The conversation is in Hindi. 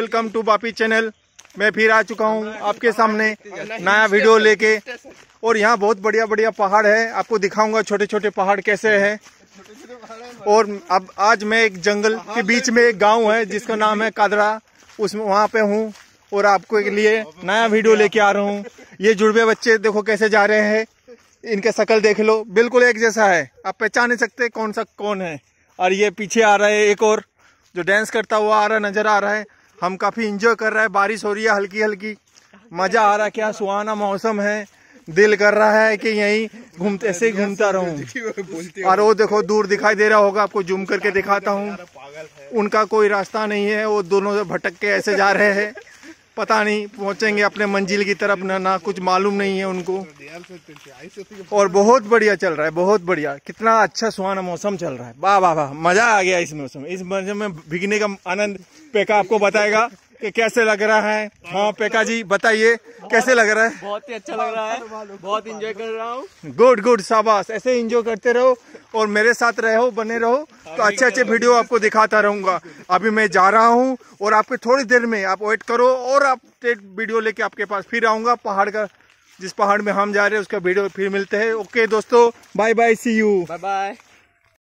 वेलकम टू बापी चैनल मैं फिर आ चुका हूँ आपके सामने नया वीडियो लेके और यहाँ बहुत बढ़िया बढ़िया पहाड़ है आपको दिखाऊंगा छोटे छोटे पहाड़ कैसे हैं और अब आज मैं एक जंगल के बीच में एक गांव है जिसका नाम है कादरा उसमें वहाँ पे हूँ और आपको के लिए नया वीडियो लेके आ रहा हूँ ये जुड़वे बच्चे देखो कैसे जा रहे हैं इनका शकल देख लो बिल्कुल एक जैसा है आप पहचान नहीं सकते कौन सा कौन है और ये पीछे आ रहा है एक और जो डांस करता हुआ आ रहा नजर आ रहा है हम काफी इंजॉय कर रहे हैं बारिश हो रही है हल्की हल्की मजा आ रहा है क्या सुहाना मौसम है दिल कर रहा है कि यहीं घूमते ऐसे ही घूमता रहूं और वो देखो दूर दिखाई दे रहा होगा आपको जूम करके दिखाता हूँ उनका कोई रास्ता नहीं है वो दोनों भटक के ऐसे जा रहे हैं पता नहीं पहुंचेंगे अपने मंजिल की तरफ ना ना कुछ मालूम नहीं है उनको और बहुत बढ़िया चल रहा है बहुत बढ़िया कितना अच्छा सुहाना मौसम चल रहा है वाह वाह वाह मजा आ गया इस मौसम इस मौसम में भीगने का आनंद पेका आपको बताएगा कि कैसे लग रहा है हाँ पेका जी बताइए कैसे लग रहा है बहुत ही अच्छा लग रहा है बहुत इंजॉय कर रहा हूँ गुड गुड शाबाश ऐसे इंजॉय करते रहो और मेरे साथ रहो बने रहो तो अच्छे अच्छे वीडियो आपको दिखाता रहूंगा अभी मैं जा रहा हूँ और आपके थोड़ी देर में आप वेट करो और आप वीडियो लेके आपके पास फिर आऊंगा पहाड़ का जिस पहाड़ में हम जा रहे हैं उसका वीडियो फिर मिलते हैं ओके दोस्तों bye bye see you bye bye